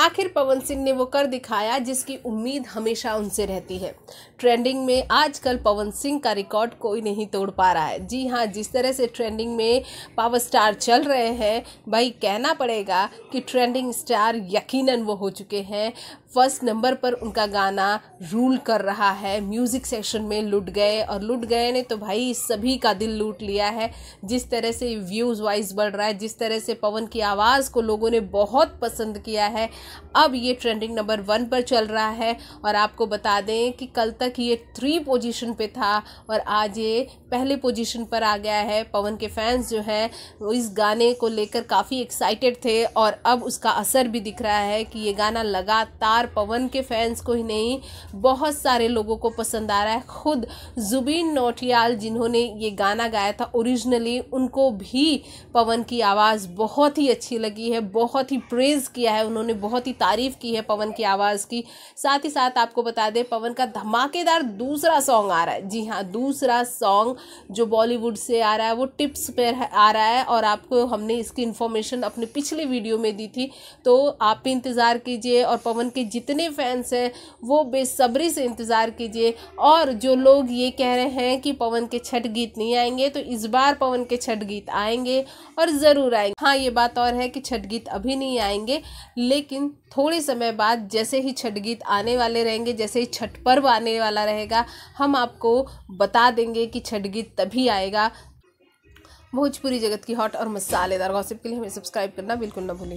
आखिर पवन सिंह ने वो कर दिखाया जिसकी उम्मीद हमेशा उनसे रहती है ट्रेंडिंग में आजकल पवन सिंह का रिकॉर्ड कोई नहीं तोड़ पा रहा है जी हाँ जिस तरह से ट्रेंडिंग में पावर स्टार चल रहे हैं भाई कहना पड़ेगा कि ट्रेंडिंग स्टार यकीनन वो हो चुके हैं फर्स्ट नंबर पर उनका गाना रूल कर रहा है म्यूज़िक सेशन में लुट गए और लुट गए ने तो भाई सभी का दिल लूट लिया है जिस तरह से व्यूज़ वाइज बढ़ रहा है जिस तरह से पवन की आवाज़ को लोगों ने बहुत पसंद किया है अब ये ट्रेंडिंग नंबर वन पर चल रहा है और आपको बता दें कि कल तक ये थ्री पोजीशन पे था और आज ये पहले पोजीशन पर आ गया है पवन के फैंस जो हैं इस गाने को लेकर काफ़ी एक्साइटेड थे और अब उसका असर भी दिख रहा है कि ये गाना लगातार पवन के फैंस को ही नहीं बहुत सारे लोगों को पसंद आ रहा है खुद जुबीन नोटियाल जिन्होंने ये गाना गाया था ओरिजिनली उनको भी पवन की आवाज़ बहुत ही अच्छी लगी है बहुत ही प्रेज़ किया है उन्होंने बहुत बहुत ही तारीफ़ की है पवन की आवाज़ की साथ ही साथ आपको बता दें पवन का धमाकेदार दूसरा सॉन्ग आ रहा है जी हाँ दूसरा सॉन्ग जो बॉलीवुड से आ रहा है वो टिप्स पर आ रहा है और आपको हमने इसकी इन्फॉर्मेशन अपने पिछले वीडियो में दी थी तो आप भी इंतज़ार कीजिए और पवन के जितने फैंस हैं वो बेसब्री से इंतज़ार कीजिए और जो लोग ये कह रहे हैं कि पवन के छठ गीत नहीं आएंगे तो इस बार पवन के छठ गीत आएंगे और ज़रूर आएंगे हाँ ये बात और है कि छठ गीत अभी नहीं आएंगे लेकिन लेकिन थोड़े समय बाद जैसे ही छठ गीत आने वाले रहेंगे जैसे ही छठ पर्व आने वाला रहेगा हम आपको बता देंगे कि छठ गीत तभी आएगा भोजपुरी जगत की हॉट और मसालेदार गॉसिप के लिए हमें सब्सक्राइब करना बिल्कुल ना भूलें